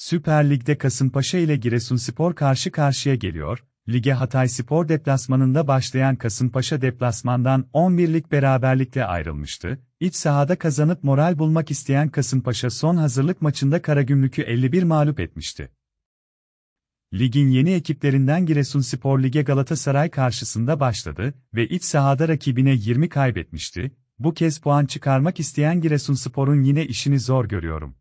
Süper Lig'de Kasımpaşa ile Giresunspor karşı karşıya geliyor. Lige Hatay Spor deplasmanında başlayan Kasımpaşa deplasmandan 11'lik beraberlikle ayrılmıştı. İç sahada kazanıp moral bulmak isteyen Kasımpaşa son hazırlık maçında Karagümrük'ü 51 mağlup etmişti. Ligin yeni ekiplerinden Giresunspor Lig'e Galatasaray karşısında başladı ve iç sahada rakibine 20 kaybetmişti. Bu kez puan çıkarmak isteyen Giresunspor'un yine işini zor görüyorum.